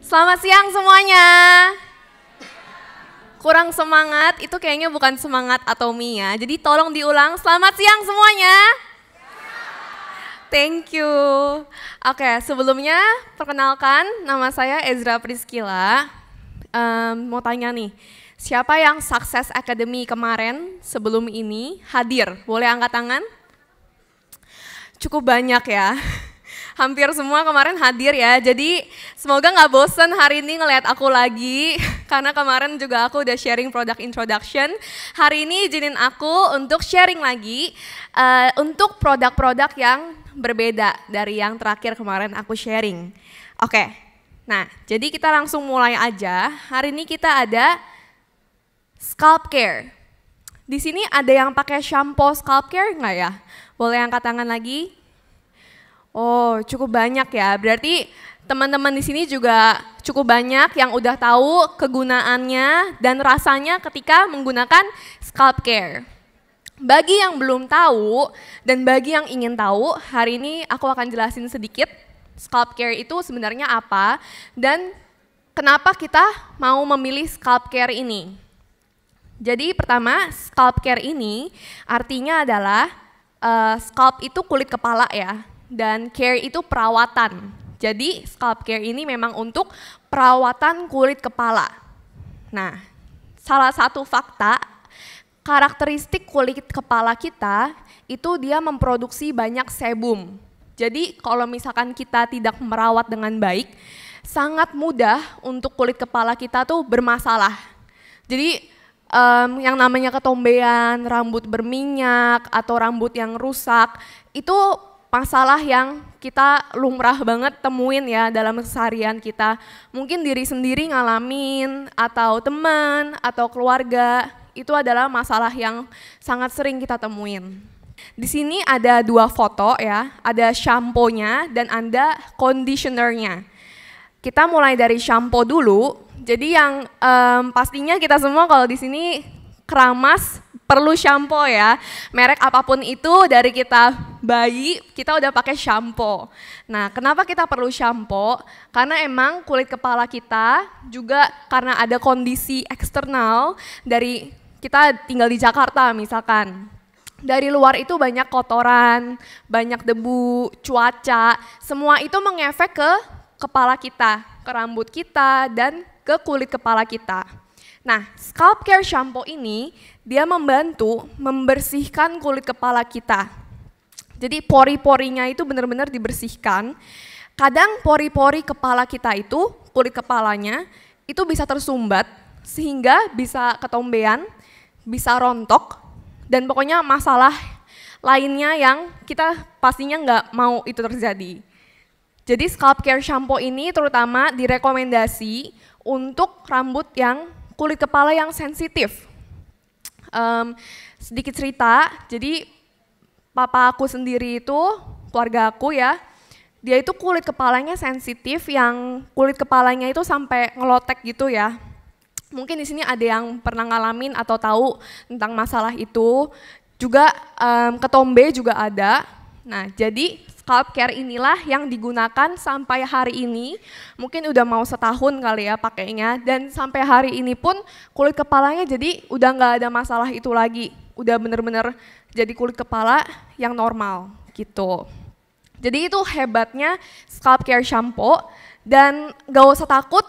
Selamat siang semuanya. Kurang semangat, itu kayaknya bukan semangat atau mie ya. Jadi tolong diulang, selamat siang semuanya. Thank you. Oke, okay, sebelumnya perkenalkan nama saya Ezra Priskila. Um, mau tanya nih, siapa yang sukses Akademi kemarin sebelum ini hadir? Boleh angkat tangan? Cukup banyak ya hampir semua kemarin hadir ya. Jadi semoga nggak bosen hari ini ngeliat aku lagi karena kemarin juga aku udah sharing product introduction. Hari ini izinin aku untuk sharing lagi uh, untuk produk-produk yang berbeda dari yang terakhir kemarin aku sharing. Oke, okay. nah jadi kita langsung mulai aja. Hari ini kita ada scalp care. Di sini ada yang pakai shampoo scalp care nggak ya? Boleh angkat tangan lagi? Oh, cukup banyak ya. Berarti teman-teman di sini juga cukup banyak yang udah tahu kegunaannya dan rasanya ketika menggunakan scalp care. Bagi yang belum tahu dan bagi yang ingin tahu, hari ini aku akan jelasin sedikit scalp care itu sebenarnya apa dan kenapa kita mau memilih scalp care ini. Jadi pertama, scalp care ini artinya adalah uh, scalp itu kulit kepala ya dan care itu perawatan. Jadi scalp care ini memang untuk perawatan kulit kepala. Nah, salah satu fakta karakteristik kulit kepala kita itu dia memproduksi banyak sebum. Jadi kalau misalkan kita tidak merawat dengan baik, sangat mudah untuk kulit kepala kita tuh bermasalah. Jadi um, yang namanya ketombean, rambut berminyak, atau rambut yang rusak, itu masalah yang kita lumrah banget temuin ya dalam keseharian kita. Mungkin diri sendiri ngalamin atau teman atau keluarga itu adalah masalah yang sangat sering kita temuin. Di sini ada dua foto ya, ada shampoo-nya dan ada conditioner-nya. Kita mulai dari shampoo dulu. Jadi yang um, pastinya kita semua kalau di sini keramas perlu shampoo ya. Merek apapun itu dari kita bayi, kita udah pakai shampoo. Nah, kenapa kita perlu shampoo? Karena emang kulit kepala kita juga karena ada kondisi eksternal dari kita tinggal di Jakarta misalkan dari luar itu banyak kotoran, banyak debu, cuaca, semua itu mengefek ke kepala kita, ke rambut kita, dan ke kulit kepala kita. Nah, scalp care shampoo ini dia membantu membersihkan kulit kepala kita. Jadi pori-porinya itu benar-benar dibersihkan. Kadang pori-pori kepala kita itu, kulit kepalanya itu bisa tersumbat sehingga bisa ketombean, bisa rontok dan pokoknya masalah lainnya yang kita pastinya nggak mau itu terjadi. Jadi scalp care shampoo ini terutama direkomendasi untuk rambut yang kulit kepala yang sensitif. Um, sedikit cerita, jadi papa aku sendiri itu, keluarga aku ya, dia itu kulit kepalanya sensitif yang kulit kepalanya itu sampai ngelotek gitu ya. Mungkin di sini ada yang pernah ngalamin atau tahu tentang masalah itu. Juga um, ketombe juga ada. Nah, jadi scalp care inilah yang digunakan sampai hari ini. Mungkin udah mau setahun kali ya pakainya dan sampai hari ini pun kulit kepalanya jadi udah nggak ada masalah itu lagi. Udah bener-bener jadi kulit kepala yang normal gitu. Jadi itu hebatnya scalp care shampoo dan gak usah takut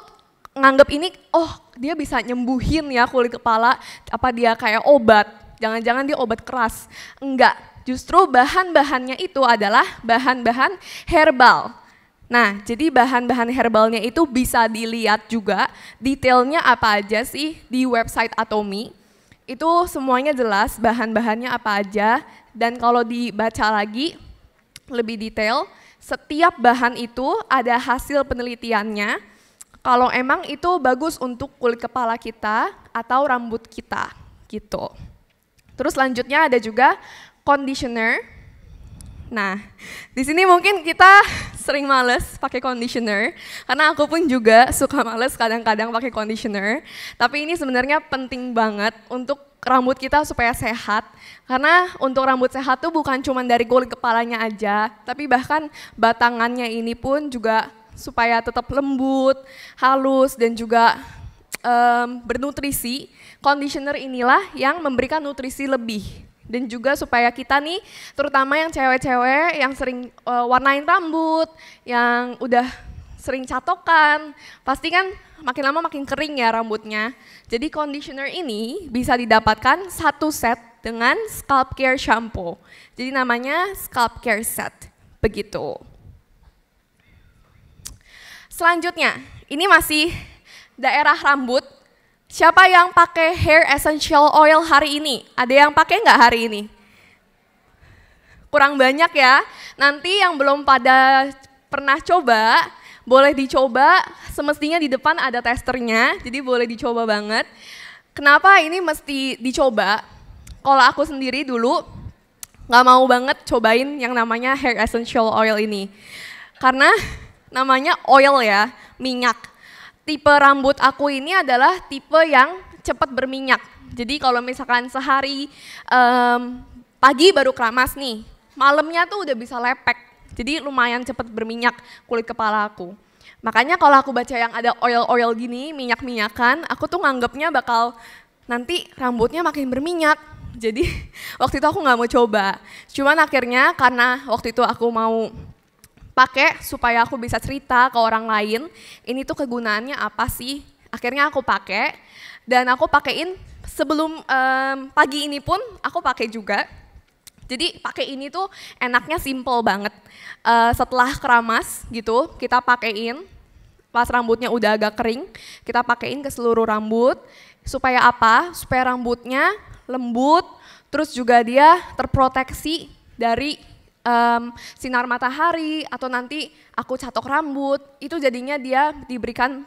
nganggap ini oh dia bisa nyembuhin ya kulit kepala apa dia kayak obat. Jangan-jangan dia obat keras. Enggak, Justru bahan-bahannya itu adalah bahan-bahan herbal. Nah, jadi bahan-bahan herbalnya itu bisa dilihat juga detailnya apa aja sih di website Atomi. Itu semuanya jelas bahan-bahannya apa aja dan kalau dibaca lagi lebih detail, setiap bahan itu ada hasil penelitiannya. Kalau emang itu bagus untuk kulit kepala kita atau rambut kita gitu. Terus selanjutnya ada juga conditioner. Nah, di sini mungkin kita sering males pakai conditioner, karena aku pun juga suka males kadang-kadang pakai conditioner. Tapi ini sebenarnya penting banget untuk rambut kita supaya sehat, karena untuk rambut sehat tuh bukan cuma dari kulit kepalanya aja, tapi bahkan batangannya ini pun juga supaya tetap lembut, halus, dan juga um, bernutrisi. Conditioner inilah yang memberikan nutrisi lebih dan juga supaya kita nih terutama yang cewek-cewek yang sering uh, warnain rambut yang udah sering catokan pasti kan makin lama makin kering ya rambutnya jadi conditioner ini bisa didapatkan satu set dengan scalp care shampoo jadi namanya scalp care set begitu selanjutnya ini masih daerah rambut Siapa yang pakai hair essential oil hari ini? Ada yang pakai nggak hari ini? Kurang banyak ya. Nanti yang belum pada pernah coba, boleh dicoba. Semestinya di depan ada testernya, jadi boleh dicoba banget. Kenapa ini mesti dicoba? Kalau aku sendiri dulu nggak mau banget cobain yang namanya hair essential oil ini. Karena namanya oil ya, minyak tipe rambut aku ini adalah tipe yang cepat berminyak. Jadi kalau misalkan sehari um, pagi baru keramas nih, malamnya tuh udah bisa lepek. Jadi lumayan cepat berminyak kulit kepala aku. Makanya kalau aku baca yang ada oil-oil gini, minyak-minyakan, aku tuh nganggapnya bakal nanti rambutnya makin berminyak. Jadi waktu itu aku nggak mau coba. Cuman akhirnya karena waktu itu aku mau pakai supaya aku bisa cerita ke orang lain ini tuh kegunaannya apa sih akhirnya aku pakai dan aku pakaiin sebelum um, pagi ini pun aku pakai juga jadi pakai ini tuh enaknya simple banget uh, setelah keramas gitu kita pakaiin pas rambutnya udah agak kering, kita pakaiin ke seluruh rambut. Supaya apa? Supaya rambutnya lembut, terus juga dia terproteksi dari um, sinar matahari atau nanti aku catok rambut itu jadinya dia diberikan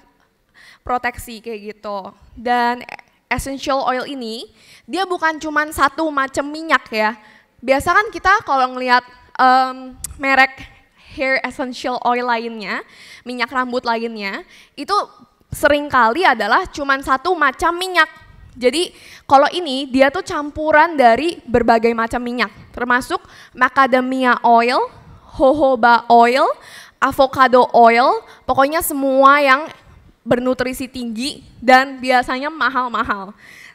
proteksi kayak gitu dan essential oil ini dia bukan cuma satu macam minyak ya biasa kan kita kalau ngelihat um, merek hair essential oil lainnya minyak rambut lainnya itu seringkali adalah cuma satu macam minyak jadi kalau ini dia tuh campuran dari berbagai macam minyak, termasuk macadamia oil, jojoba oil, avocado oil, pokoknya semua yang bernutrisi tinggi dan biasanya mahal-mahal.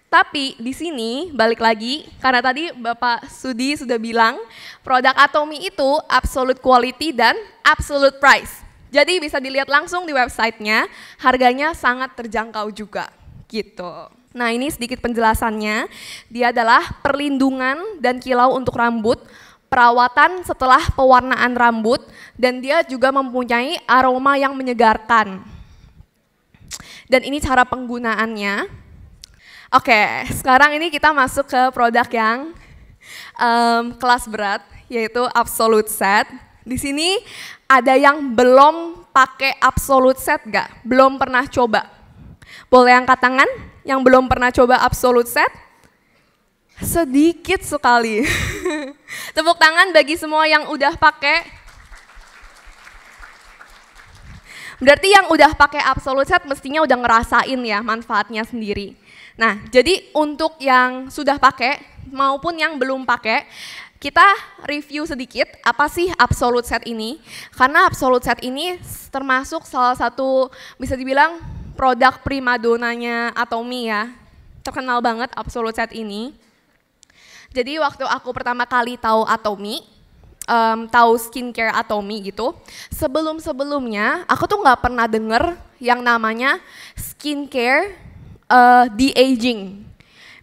Tapi di sini balik lagi karena tadi Bapak Sudi sudah bilang produk Atomi itu absolute quality dan absolute price. Jadi bisa dilihat langsung di websitenya, harganya sangat terjangkau juga gitu. Nah ini sedikit penjelasannya, dia adalah perlindungan dan kilau untuk rambut, perawatan setelah pewarnaan rambut, dan dia juga mempunyai aroma yang menyegarkan. Dan ini cara penggunaannya. Oke, sekarang ini kita masuk ke produk yang um, kelas berat, yaitu Absolute Set. Di sini ada yang belum pakai Absolute Set gak? Belum pernah coba? Boleh angkat tangan? yang belum pernah coba absolute set? Sedikit sekali. Tepuk tangan bagi semua yang udah pakai. Berarti yang udah pakai absolute set mestinya udah ngerasain ya manfaatnya sendiri. Nah, jadi untuk yang sudah pakai maupun yang belum pakai, kita review sedikit apa sih absolute set ini karena absolute set ini termasuk salah satu bisa dibilang produk primadonanya Atomi ya. Terkenal banget Absolute Set ini. Jadi waktu aku pertama kali tahu Atomi, um, tahu skincare Atomi gitu, sebelum-sebelumnya aku tuh nggak pernah denger yang namanya skincare uh, de-aging.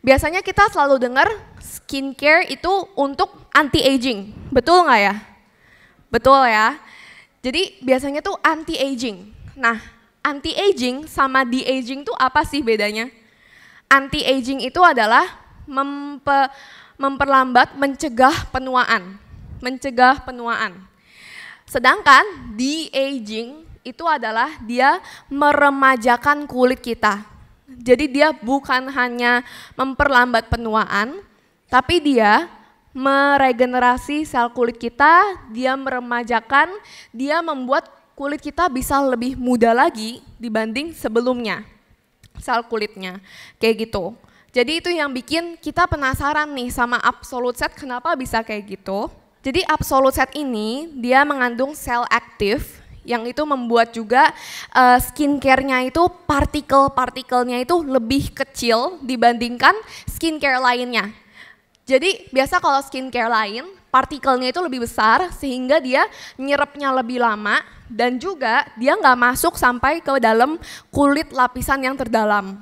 Biasanya kita selalu dengar skincare itu untuk anti-aging, betul nggak ya? Betul ya. Jadi biasanya tuh anti-aging. Nah, anti aging sama de aging tuh apa sih bedanya? Anti aging itu adalah mempe, memperlambat mencegah penuaan, mencegah penuaan. Sedangkan de aging itu adalah dia meremajakan kulit kita. Jadi dia bukan hanya memperlambat penuaan, tapi dia meregenerasi sel kulit kita, dia meremajakan, dia membuat kulit kita bisa lebih muda lagi dibanding sebelumnya. Sel kulitnya, kayak gitu. Jadi itu yang bikin kita penasaran nih sama absolute set kenapa bisa kayak gitu. Jadi absolute set ini dia mengandung sel aktif yang itu membuat juga uh, skincare-nya itu partikel-partikelnya itu lebih kecil dibandingkan skincare lainnya. Jadi biasa kalau skincare lain partikelnya itu lebih besar sehingga dia nyerapnya lebih lama dan juga dia nggak masuk sampai ke dalam kulit lapisan yang terdalam.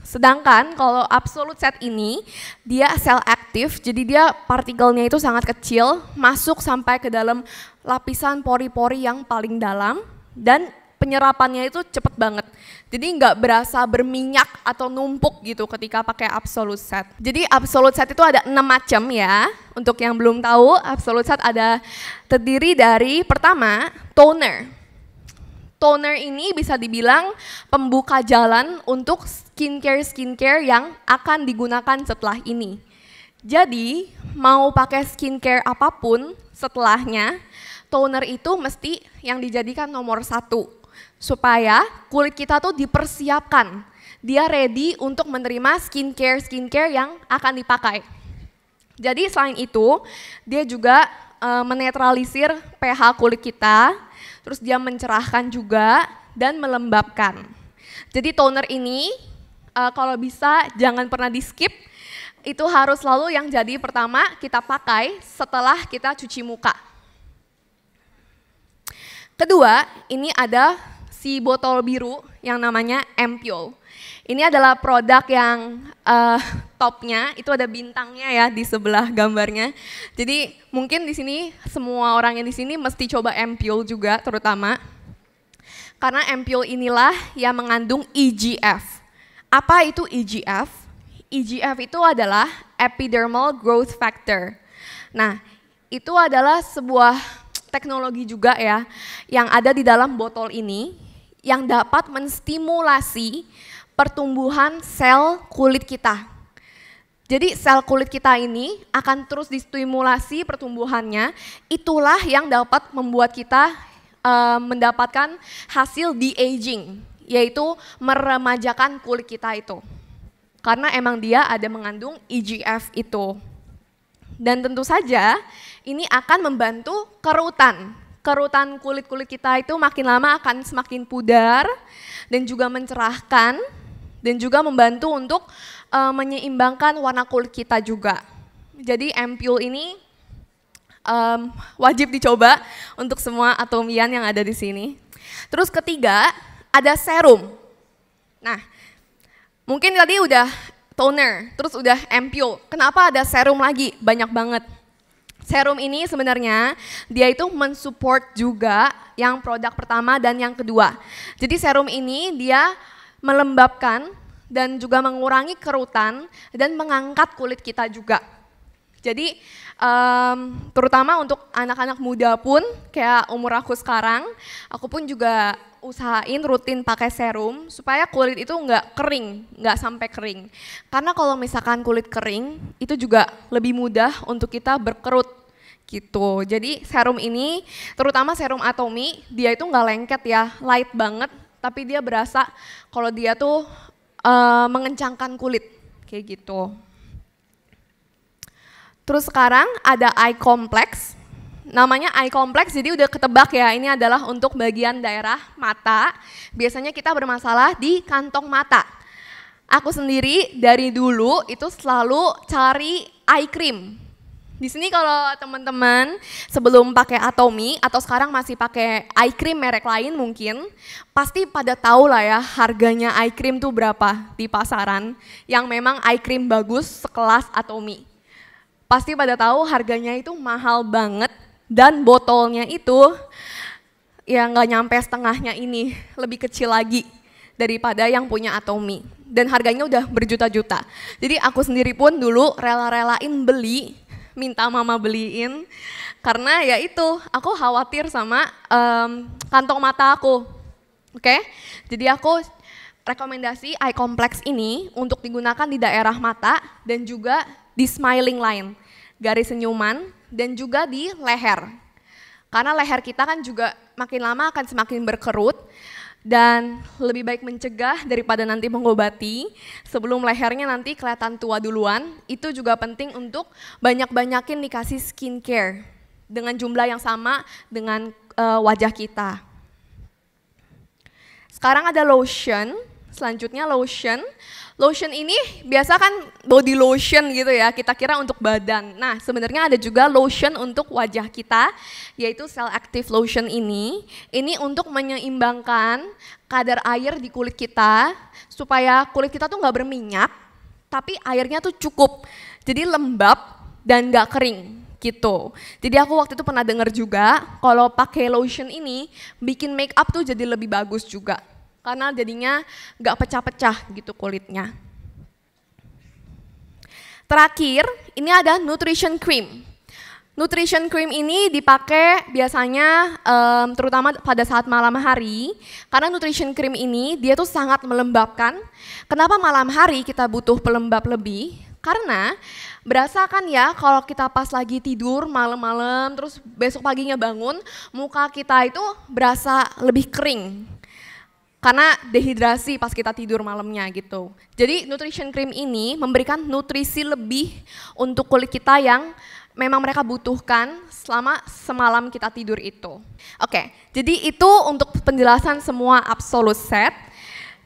Sedangkan kalau absolute set ini dia sel aktif, jadi dia partikelnya itu sangat kecil, masuk sampai ke dalam lapisan pori-pori yang paling dalam dan penyerapannya itu cepet banget. Jadi nggak berasa berminyak atau numpuk gitu ketika pakai absolute set. Jadi absolute set itu ada enam macam ya. Untuk yang belum tahu, absolute set ada terdiri dari pertama toner. Toner ini bisa dibilang pembuka jalan untuk skincare-skincare yang akan digunakan setelah ini. Jadi, mau pakai skincare apapun setelahnya, toner itu mesti yang dijadikan nomor satu supaya kulit kita tuh dipersiapkan. Dia ready untuk menerima skincare-skincare yang akan dipakai. Jadi selain itu, dia juga e, menetralisir pH kulit kita, terus dia mencerahkan juga dan melembabkan. Jadi toner ini e, kalau bisa jangan pernah di-skip. Itu harus selalu yang jadi pertama kita pakai setelah kita cuci muka. Kedua, ini ada si botol biru yang namanya Ampio. Ini adalah produk yang uh, topnya itu ada bintangnya ya di sebelah gambarnya. Jadi mungkin di sini semua orang yang di sini mesti coba Ampio juga terutama karena Ampio inilah yang mengandung EGF. Apa itu EGF? EGF itu adalah epidermal growth factor. Nah, itu adalah sebuah teknologi juga ya yang ada di dalam botol ini yang dapat menstimulasi pertumbuhan sel kulit kita. Jadi sel kulit kita ini akan terus distimulasi pertumbuhannya, itulah yang dapat membuat kita e, mendapatkan hasil de aging, yaitu meremajakan kulit kita itu. Karena emang dia ada mengandung EGF itu. Dan tentu saja ini akan membantu kerutan. Kerutan kulit-kulit kita itu makin lama akan semakin pudar dan juga mencerahkan dan juga membantu untuk e, menyeimbangkan warna kulit kita juga. Jadi ampule ini um, wajib dicoba untuk semua atomian yang ada di sini. Terus ketiga ada serum. Nah, mungkin tadi udah toner, terus udah ampule. Kenapa ada serum lagi? Banyak banget. Serum ini sebenarnya dia itu mensupport juga yang produk pertama dan yang kedua. Jadi serum ini dia melembabkan dan juga mengurangi kerutan dan mengangkat kulit kita juga. Jadi um, terutama untuk anak-anak muda pun kayak umur aku sekarang, aku pun juga usahain rutin pakai serum supaya kulit itu nggak kering, nggak sampai kering. Karena kalau misalkan kulit kering, itu juga lebih mudah untuk kita berkerut gitu. Jadi serum ini, terutama serum atomi, dia itu nggak lengket ya, light banget, tapi dia berasa kalau dia tuh uh, mengencangkan kulit kayak gitu. Terus sekarang ada eye complex namanya eye complex jadi udah ketebak ya ini adalah untuk bagian daerah mata. Biasanya kita bermasalah di kantong mata. Aku sendiri dari dulu itu selalu cari eye cream. Di sini kalau teman-teman sebelum pakai Atomi atau sekarang masih pakai eye cream merek lain mungkin, pasti pada tahu lah ya harganya eye cream tuh berapa di pasaran yang memang eye cream bagus sekelas Atomi. Pasti pada tahu harganya itu mahal banget dan botolnya itu ya nggak nyampe setengahnya ini lebih kecil lagi daripada yang punya Atomi dan harganya udah berjuta-juta. Jadi aku sendiri pun dulu rela-relain beli, minta mama beliin karena ya itu aku khawatir sama um, kantong mata aku. Oke. Okay? Jadi aku rekomendasi eye complex ini untuk digunakan di daerah mata dan juga di smiling line, garis senyuman dan juga di leher. Karena leher kita kan juga makin lama akan semakin berkerut dan lebih baik mencegah daripada nanti mengobati sebelum lehernya nanti kelihatan tua duluan. Itu juga penting untuk banyak-banyakin dikasih skincare dengan jumlah yang sama dengan uh, wajah kita. Sekarang ada lotion, selanjutnya lotion. Lotion ini biasa kan body lotion gitu ya, kita kira untuk badan. Nah, sebenarnya ada juga lotion untuk wajah kita, yaitu Cell Active Lotion ini. Ini untuk menyeimbangkan kadar air di kulit kita, supaya kulit kita tuh nggak berminyak, tapi airnya tuh cukup. Jadi lembab dan nggak kering gitu. Jadi aku waktu itu pernah dengar juga kalau pakai lotion ini bikin make up tuh jadi lebih bagus juga karena jadinya nggak pecah-pecah gitu kulitnya. Terakhir, ini ada nutrition cream. Nutrition cream ini dipakai biasanya um, terutama pada saat malam hari karena nutrition cream ini dia tuh sangat melembabkan. Kenapa malam hari kita butuh pelembab lebih? Karena berasa kan ya kalau kita pas lagi tidur malam-malam terus besok paginya bangun muka kita itu berasa lebih kering karena dehidrasi pas kita tidur malamnya gitu. Jadi nutrition cream ini memberikan nutrisi lebih untuk kulit kita yang memang mereka butuhkan selama semalam kita tidur itu. Oke, jadi itu untuk penjelasan semua absolute set.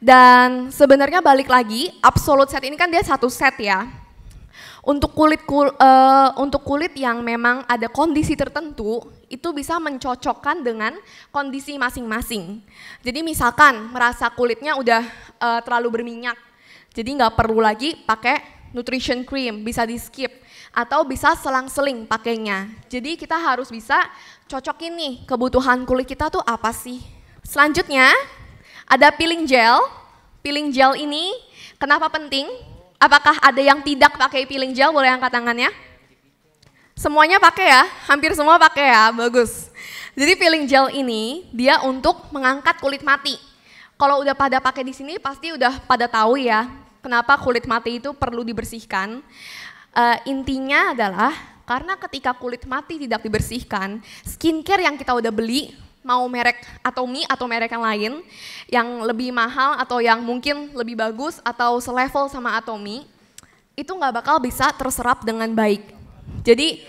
Dan sebenarnya balik lagi, absolute set ini kan dia satu set ya. Untuk kulit kul, uh, untuk kulit yang memang ada kondisi tertentu itu bisa mencocokkan dengan kondisi masing-masing. Jadi misalkan merasa kulitnya udah uh, terlalu berminyak, jadi nggak perlu lagi pakai nutrition cream, bisa di skip atau bisa selang-seling pakainya. Jadi kita harus bisa cocokin nih kebutuhan kulit kita tuh apa sih. Selanjutnya ada peeling gel. Peeling gel ini kenapa penting? Apakah ada yang tidak pakai peeling gel? Boleh angkat tangannya? Semuanya pakai ya, hampir semua pakai ya, bagus. Jadi peeling gel ini dia untuk mengangkat kulit mati. Kalau udah pada pakai di sini pasti udah pada tahu ya kenapa kulit mati itu perlu dibersihkan. Uh, intinya adalah karena ketika kulit mati tidak dibersihkan, skincare yang kita udah beli mau merek atau mie atau merek yang lain yang lebih mahal atau yang mungkin lebih bagus atau selevel sama Atomi itu nggak bakal bisa terserap dengan baik. Jadi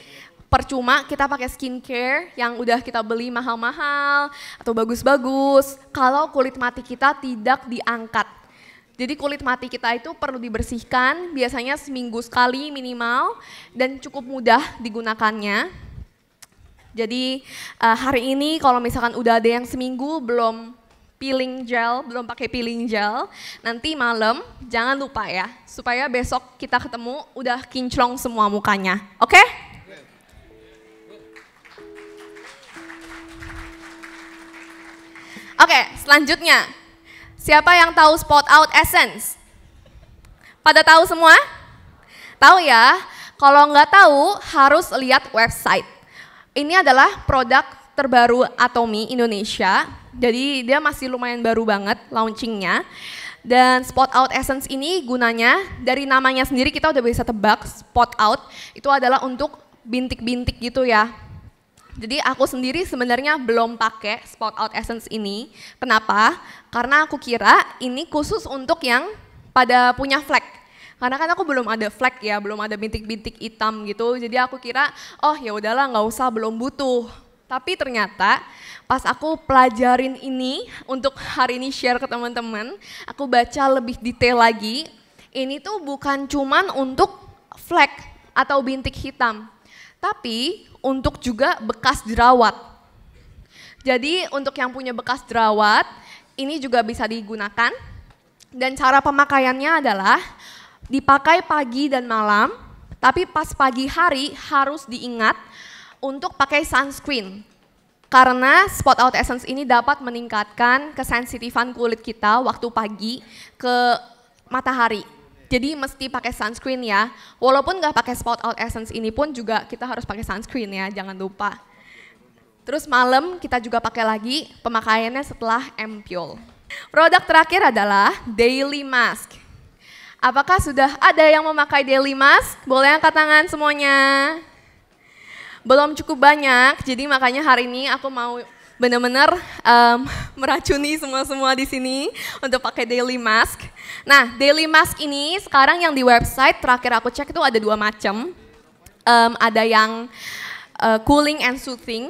percuma kita pakai skincare yang udah kita beli mahal-mahal atau bagus-bagus kalau kulit mati kita tidak diangkat. Jadi kulit mati kita itu perlu dibersihkan biasanya seminggu sekali minimal dan cukup mudah digunakannya jadi uh, hari ini kalau misalkan udah ada yang seminggu belum peeling gel, belum pakai peeling gel, nanti malam jangan lupa ya supaya besok kita ketemu udah kinclong semua mukanya. Oke? Okay? Oke, okay, selanjutnya. Siapa yang tahu spot out essence? Pada tahu semua? Tahu ya? Kalau nggak tahu harus lihat website ini adalah produk terbaru Atomi Indonesia. Jadi dia masih lumayan baru banget launchingnya. Dan spot out essence ini gunanya dari namanya sendiri kita udah bisa tebak spot out itu adalah untuk bintik-bintik gitu ya. Jadi aku sendiri sebenarnya belum pakai spot out essence ini. Kenapa? Karena aku kira ini khusus untuk yang pada punya flek. Karena kan aku belum ada flag ya, belum ada bintik-bintik hitam gitu. Jadi aku kira, oh ya udahlah nggak usah, belum butuh. Tapi ternyata pas aku pelajarin ini untuk hari ini share ke teman-teman, aku baca lebih detail lagi. Ini tuh bukan cuman untuk flag atau bintik hitam, tapi untuk juga bekas jerawat. Jadi untuk yang punya bekas jerawat, ini juga bisa digunakan. Dan cara pemakaiannya adalah dipakai pagi dan malam, tapi pas pagi hari harus diingat untuk pakai sunscreen. Karena spot out essence ini dapat meningkatkan kesensitifan kulit kita waktu pagi ke matahari. Jadi mesti pakai sunscreen ya. Walaupun nggak pakai spot out essence ini pun juga kita harus pakai sunscreen ya, jangan lupa. Terus malam kita juga pakai lagi pemakaiannya setelah ampule. Produk terakhir adalah daily mask. Apakah sudah ada yang memakai daily mask? Boleh angkat tangan semuanya. Belum cukup banyak, jadi makanya hari ini aku mau benar-benar um, meracuni semua-semua di sini untuk pakai daily mask. Nah, daily mask ini sekarang yang di website terakhir aku cek itu ada dua macam. Um, ada yang uh, cooling and soothing,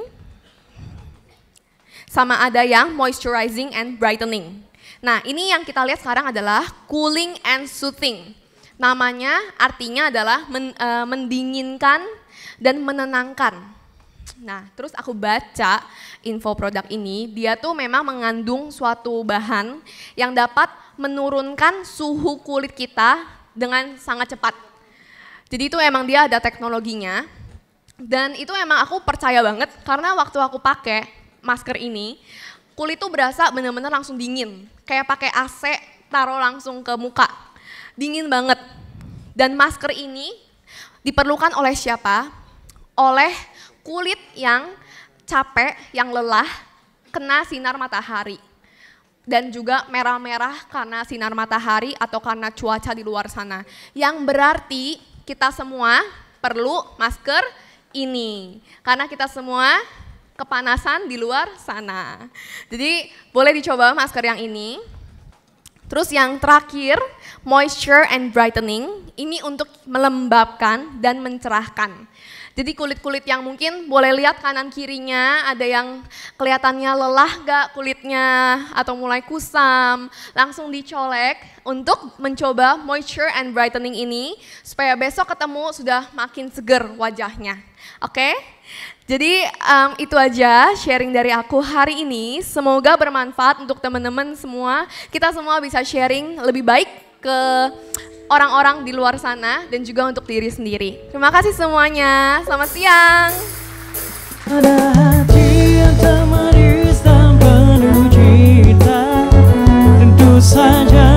sama ada yang moisturizing and brightening. Nah ini yang kita lihat sekarang adalah cooling and soothing. Namanya artinya adalah men, e, mendinginkan dan menenangkan. Nah, terus aku baca info produk ini, dia tuh memang mengandung suatu bahan yang dapat menurunkan suhu kulit kita dengan sangat cepat. Jadi itu emang dia ada teknologinya. Dan itu emang aku percaya banget karena waktu aku pakai masker ini, kulit tuh berasa bener-bener langsung dingin. Kayak pakai AC taruh langsung ke muka. Dingin banget. Dan masker ini diperlukan oleh siapa? Oleh kulit yang capek, yang lelah, kena sinar matahari. Dan juga merah-merah karena sinar matahari atau karena cuaca di luar sana. Yang berarti kita semua perlu masker ini. Karena kita semua kepanasan di luar sana. Jadi boleh dicoba masker yang ini. Terus yang terakhir, moisture and brightening. Ini untuk melembabkan dan mencerahkan. Jadi kulit-kulit yang mungkin boleh lihat kanan kirinya, ada yang kelihatannya lelah gak kulitnya atau mulai kusam, langsung dicolek untuk mencoba moisture and brightening ini supaya besok ketemu sudah makin seger wajahnya. Oke? Okay? Jadi um, itu aja sharing dari aku hari ini. Semoga bermanfaat untuk teman-teman semua. Kita semua bisa sharing lebih baik ke orang-orang di luar sana dan juga untuk diri sendiri. Terima kasih semuanya. Selamat siang. Tentu saja